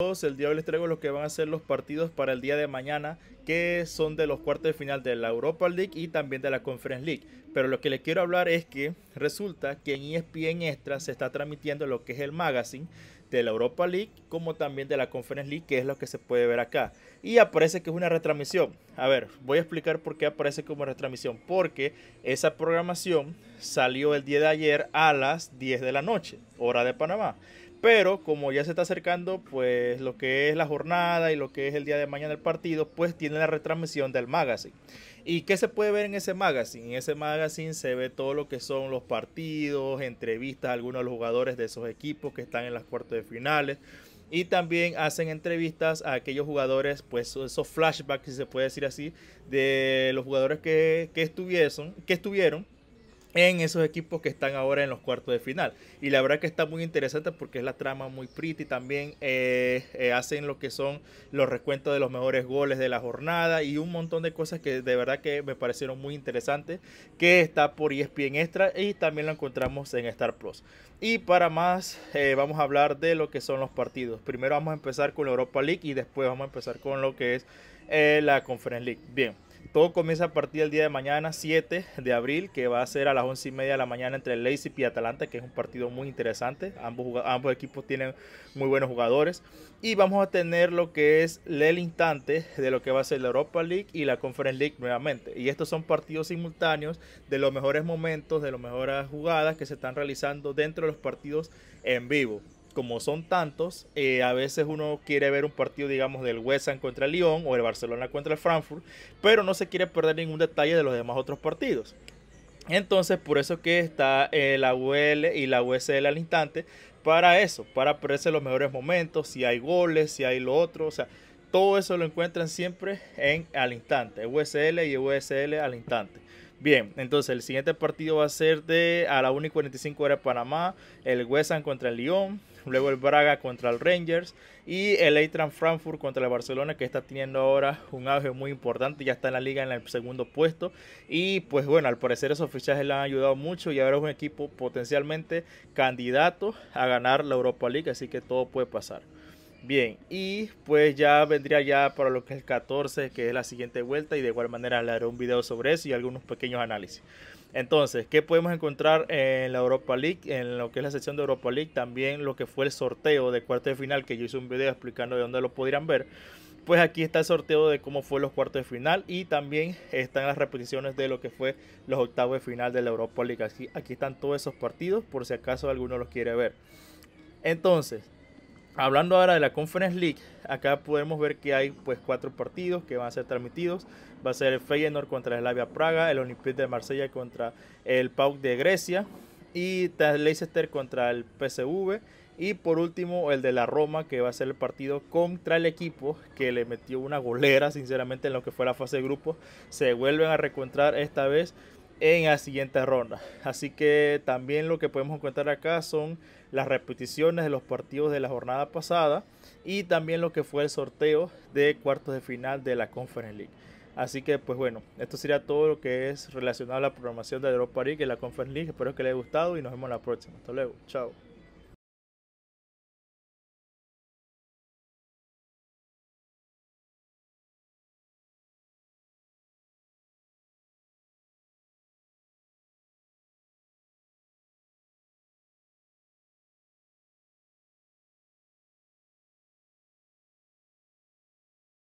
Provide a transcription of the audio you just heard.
el día de hoy les traigo lo que van a ser los partidos para el día de mañana, que son de los cuartos de final de la Europa League y también de la Conference League. Pero lo que les quiero hablar es que resulta que en ESPN Extra se está transmitiendo lo que es el magazine de la Europa League, como también de la Conference League, que es lo que se puede ver acá. Y aparece que es una retransmisión. A ver, voy a explicar por qué aparece como retransmisión. Porque esa programación salió el día de ayer a las 10 de la noche, hora de Panamá. Pero como ya se está acercando, pues lo que es la jornada y lo que es el día de mañana del partido, pues tiene la retransmisión del magazine. ¿Y qué se puede ver en ese magazine? En ese magazine se ve todo lo que son los partidos, entrevistas a algunos de los jugadores de esos equipos que están en las cuartos de finales. Y también hacen entrevistas a aquellos jugadores, pues esos flashbacks, si se puede decir así, de los jugadores que, que, que estuvieron en esos equipos que están ahora en los cuartos de final. Y la verdad que está muy interesante porque es la trama muy pretty. También eh, eh, hacen lo que son los recuentos de los mejores goles de la jornada y un montón de cosas que de verdad que me parecieron muy interesantes. Que está por ESPN Extra y también lo encontramos en Star Plus. Y para más, eh, vamos a hablar de lo que son los partidos. Primero vamos a empezar con la Europa League y después vamos a empezar con lo que es la Conference League. Bien. Todo comienza a partir del día de mañana, 7 de abril, que va a ser a las 11 y media de la mañana entre el Leipzig y Atalanta, que es un partido muy interesante. Ambos, ambos equipos tienen muy buenos jugadores. Y vamos a tener lo que es el instante de lo que va a ser la Europa League y la Conference League nuevamente. Y estos son partidos simultáneos de los mejores momentos, de las mejores jugadas que se están realizando dentro de los partidos en vivo como son tantos, eh, a veces uno quiere ver un partido, digamos, del West Ham contra el Lyon o el Barcelona contra el Frankfurt, pero no se quiere perder ningún detalle de los demás otros partidos. Entonces, por eso que está eh, la UL y la USL al instante, para eso, para perderse los mejores momentos, si hay goles, si hay lo otro, o sea, todo eso lo encuentran siempre en al instante, USL y USL al instante. Bien, entonces el siguiente partido va a ser de a la 1 y 45 hora de Panamá, el West contra el Lyon, luego el Braga contra el Rangers y el Eintracht Frankfurt contra el Barcelona que está teniendo ahora un auge muy importante, ya está en la liga en el segundo puesto y pues bueno, al parecer esos fichajes le han ayudado mucho y ahora es un equipo potencialmente candidato a ganar la Europa League, así que todo puede pasar. Bien, y pues ya vendría ya para lo que es el 14, que es la siguiente vuelta, y de igual manera le haré un video sobre eso y algunos pequeños análisis. Entonces, ¿qué podemos encontrar en la Europa League? En lo que es la sección de Europa League, también lo que fue el sorteo de cuartos de final, que yo hice un video explicando de dónde lo podrían ver. Pues aquí está el sorteo de cómo fue los cuartos de final y también están las repeticiones de lo que fue los octavos de final de la Europa League. Aquí, aquí están todos esos partidos por si acaso alguno los quiere ver. Entonces, Hablando ahora de la Conference League, acá podemos ver que hay pues cuatro partidos que van a ser transmitidos. Va a ser el Feyenoord contra el Slavia Praga, el Olympique de Marsella contra el PAOK de Grecia y Leicester contra el PSV y por último el de la Roma que va a ser el partido contra el equipo que le metió una golera sinceramente en lo que fue la fase de grupos. Se vuelven a reencontrar esta vez en la siguiente ronda. Así que también lo que podemos encontrar acá son las repeticiones de los partidos de la jornada pasada y también lo que fue el sorteo de cuartos de final de la Conference League. Así que pues bueno, esto sería todo lo que es relacionado a la programación de Europa League y la Conference League. Espero que les haya gustado y nos vemos la próxima. Hasta luego. Chao.